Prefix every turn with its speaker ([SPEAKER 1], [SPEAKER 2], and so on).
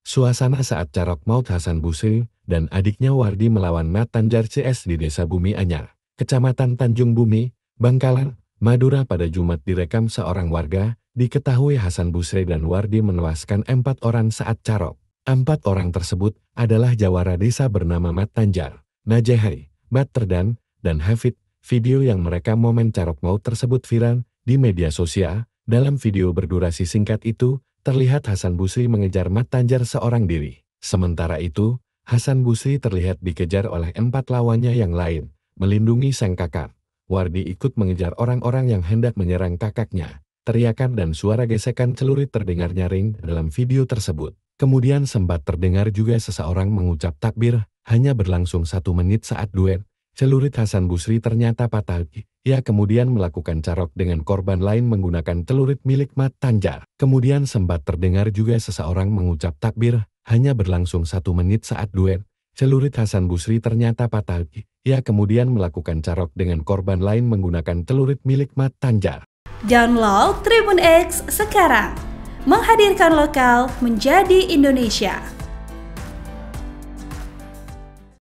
[SPEAKER 1] Suasana saat carok maut Hasan Busri dan adiknya Wardi melawan Tanjar CS di Desa Bumi Anyar, Kecamatan Tanjung Bumi, Bangkalan, Madura pada Jumat direkam seorang warga, diketahui Hasan Busri dan Wardi menewaskan empat orang saat carok. Empat orang tersebut adalah jawara desa bernama Mat Tanjar, Najehai, Mat Terdan, dan Hafid video yang merekam momen carok maut tersebut viral di media sosial. Dalam video berdurasi singkat itu, terlihat Hasan Busri mengejar Mat Tanjar seorang diri. Sementara itu, Hasan Busri terlihat dikejar oleh empat lawannya yang lain, melindungi sang kakak. Wardi ikut mengejar orang-orang yang hendak menyerang kakaknya. Teriakan dan suara gesekan celurit terdengar nyaring dalam video tersebut. Kemudian sempat terdengar juga seseorang mengucap takbir, hanya berlangsung satu menit saat duet, Celurit Hasan Busri ternyata patah. Ia kemudian melakukan carok dengan korban lain menggunakan celurit milik Mat Tanja. Kemudian sempat terdengar juga seseorang mengucap takbir, hanya berlangsung satu menit saat duel. Celurit Hasan Busri ternyata patah. Ia kemudian melakukan carok dengan korban lain menggunakan celurit milik Mat Tanja. Download Tribun X sekarang. Menghadirkan lokal menjadi Indonesia.